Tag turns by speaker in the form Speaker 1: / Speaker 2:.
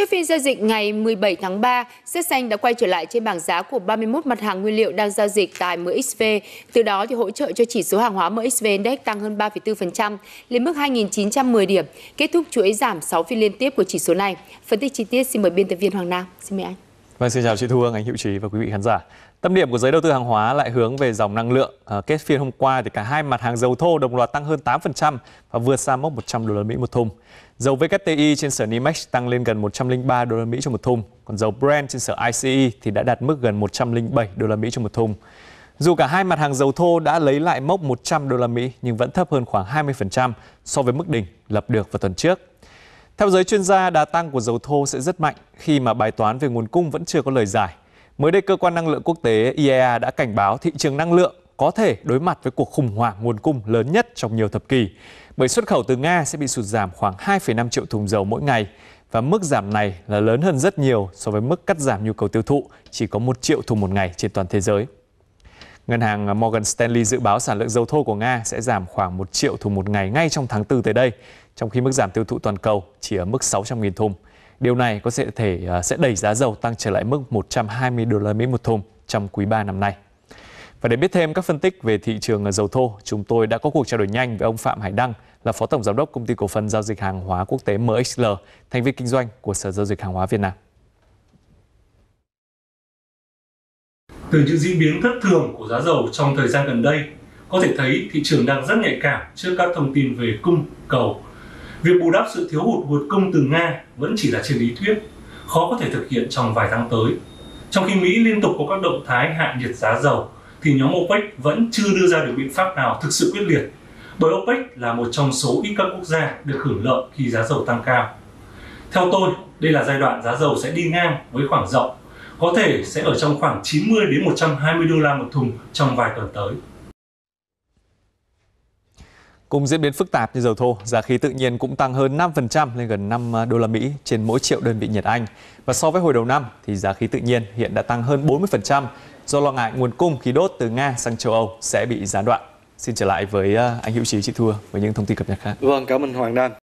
Speaker 1: Trước phiên giao dịch ngày 17 tháng 3, xét xanh đã quay trở lại trên bảng giá của 31 mặt hàng nguyên liệu đang giao dịch tại MXV. Từ đó thì hỗ trợ cho chỉ số hàng hóa MXV Index tăng hơn 3,4% lên mức 2.910 điểm, kết thúc chuỗi giảm 6 phiên liên tiếp của chỉ số này. Phân tích chi tiết xin mời biên tập viên Hoàng Nam. Xin mời anh.
Speaker 2: Vâng, xin chào chị Thu Hương, anh Hữu Trí và quý vị khán giả. Tâm điểm của giới đầu tư hàng hóa lại hướng về dòng năng lượng. À, kết phiên hôm qua thì cả hai mặt hàng dầu thô đồng loạt tăng hơn 8% và vượt xa mốc 100 đô la Mỹ một thùng. Dầu WTI trên sở NYMEX tăng lên gần 103 đô la Mỹ cho một thùng, còn dầu Brent trên sở ICE thì đã đạt mức gần 107 đô la Mỹ cho một thùng. Dù cả hai mặt hàng dầu thô đã lấy lại mốc 100 đô la Mỹ nhưng vẫn thấp hơn khoảng 20% so với mức đỉnh lập được vào tuần trước. Theo giới chuyên gia, đà tăng của dầu thô sẽ rất mạnh khi mà bài toán về nguồn cung vẫn chưa có lời giải. Mới đây, Cơ quan Năng lượng Quốc tế IEA đã cảnh báo thị trường năng lượng có thể đối mặt với cuộc khủng hoảng nguồn cung lớn nhất trong nhiều thập kỷ, bởi xuất khẩu từ Nga sẽ bị sụt giảm khoảng 2,5 triệu thùng dầu mỗi ngày, và mức giảm này là lớn hơn rất nhiều so với mức cắt giảm nhu cầu tiêu thụ chỉ có 1 triệu thùng một ngày trên toàn thế giới. Ngân hàng Morgan Stanley dự báo sản lượng dầu thô của Nga sẽ giảm khoảng 1 triệu thùng một ngày ngay trong tháng 4 tới đây, trong khi mức giảm tiêu thụ toàn cầu chỉ ở mức 600.000 thùng. Điều này có thể à, sẽ đẩy giá dầu tăng trở lại mức 120 đô la Mỹ một thùng trong quý 3 năm nay. Và để biết thêm các phân tích về thị trường à, dầu thô, chúng tôi đã có cuộc trao đổi nhanh với ông Phạm Hải Đăng là Phó Tổng Giám đốc Công ty Cổ phần Giao dịch Hàng hóa Quốc tế MXL, thành viên kinh doanh của Sở Giao dịch Hàng hóa Việt Nam.
Speaker 3: Từ những diễn biến thất thường của giá dầu trong thời gian gần đây, có thể thấy thị trường đang rất nhạy cảm trước các thông tin về cung, cầu Việc bù đắp sự thiếu hụt nguồn cung từ Nga vẫn chỉ là trên lý thuyết, khó có thể thực hiện trong vài tháng tới. Trong khi Mỹ liên tục có các động thái hạ nhiệt giá dầu, thì nhóm OPEC vẫn chưa đưa ra được biện pháp nào thực sự quyết liệt, bởi OPEC là một trong số ít các quốc gia được hưởng lợi khi giá dầu tăng cao. Theo tôi, đây là giai đoạn giá dầu sẽ đi ngang với khoảng rộng, có thể sẽ ở trong khoảng 90 đến 120 đô la một thùng trong vài tuần tới.
Speaker 2: Cùng diễn biến phức tạp như dầu thô, giá khí tự nhiên cũng tăng hơn 5% lên gần 5 à, đô la Mỹ trên mỗi triệu đơn vị nhiệt Anh. Và so với hồi đầu năm thì giá khí tự nhiên hiện đã tăng hơn 40% do lo ngại nguồn cung khí đốt từ Nga sang châu Âu sẽ bị gián đoạn. Xin trở lại với à, anh Hữu Trí chị Thua với những thông tin cập nhật khác. Vâng, cảm ơn Hoàng Nam.